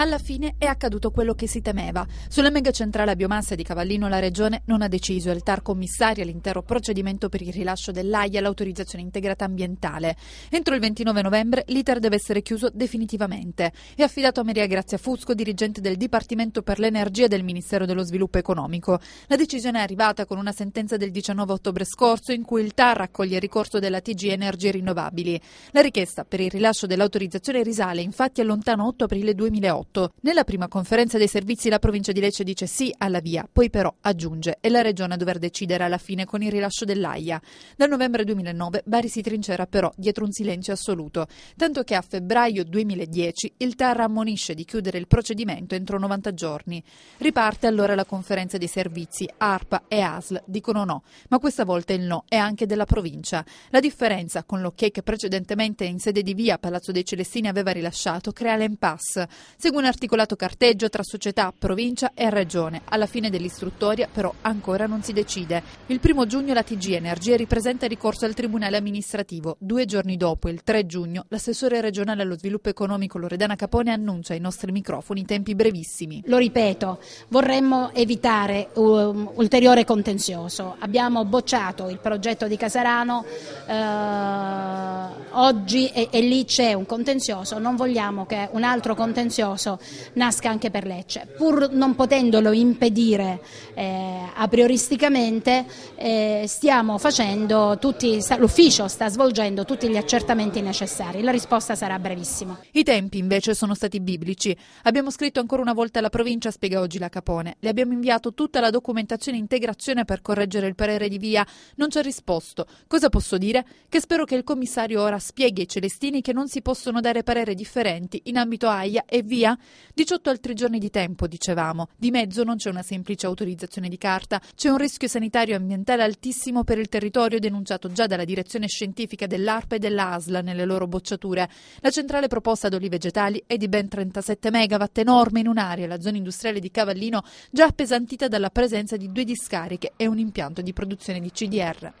Alla fine è accaduto quello che si temeva. Sulla mega centrale a biomassa di Cavallino la Regione non ha deciso, il TAR commissario l'intero procedimento per il rilascio dell'AIA l'autorizzazione integrata ambientale. Entro il 29 novembre l'iter deve essere chiuso definitivamente. È affidato a Maria Grazia Fusco, dirigente del Dipartimento per l'Energia del Ministero dello Sviluppo Economico. La decisione è arrivata con una sentenza del 19 ottobre scorso in cui il TAR raccoglie il ricorso della TG Energie Rinnovabili. La richiesta per il rilascio dell'autorizzazione risale infatti al lontano 8 aprile 2008. 2018. Nella prima conferenza dei servizi la provincia di Lecce dice sì alla via, poi però aggiunge è la regione a dover decidere alla fine con il rilascio dell'AIA. Dal novembre 2009 Bari si trincera però dietro un silenzio assoluto, tanto che a febbraio 2010 il TAR ammonisce di chiudere il procedimento entro 90 giorni. Riparte allora la conferenza dei servizi, ARPA e ASL dicono no, ma questa volta il no è anche della provincia. La differenza con l'ok che precedentemente in sede di via Palazzo dei Celestini aveva rilasciato crea l'impasse. Seguono un articolato carteggio tra società, provincia e regione. Alla fine dell'istruttoria però ancora non si decide. Il primo giugno la TG Energia ripresenta ricorso al Tribunale amministrativo. Due giorni dopo, il 3 giugno, l'assessore regionale allo sviluppo economico Loredana Capone annuncia ai nostri microfoni tempi brevissimi. Lo ripeto, vorremmo evitare un um, ulteriore contenzioso. Abbiamo bocciato il progetto di Casarano, eh, oggi e, e lì c'è un contenzioso, non vogliamo che un altro contenzioso Lazio nasca anche per Lecce, pur non potendolo impedire eh, a prioristicamente eh, stiamo facendo tutti, l'ufficio sta svolgendo tutti gli accertamenti necessari, la risposta sarà brevissima. I tempi invece sono stati biblici, abbiamo scritto ancora una volta alla provincia, spiega oggi la Capone, le abbiamo inviato tutta la documentazione integrazione per correggere il parere di via, non ci ha risposto, cosa posso dire? Che spero che il commissario ora spieghi ai celestini che non si possono dare parere differenti in ambito AIA e via 18 altri giorni di tempo, dicevamo. Di mezzo non c'è una semplice autorizzazione di carta, c'è un rischio sanitario e ambientale altissimo per il territorio denunciato già dalla direzione scientifica dell'ARPA e dell'ASLA nelle loro bocciature. La centrale proposta ad oli vegetali è di ben 37 megawatt enorme in un'area, la zona industriale di Cavallino, già appesantita dalla presenza di due discariche e un impianto di produzione di CDR.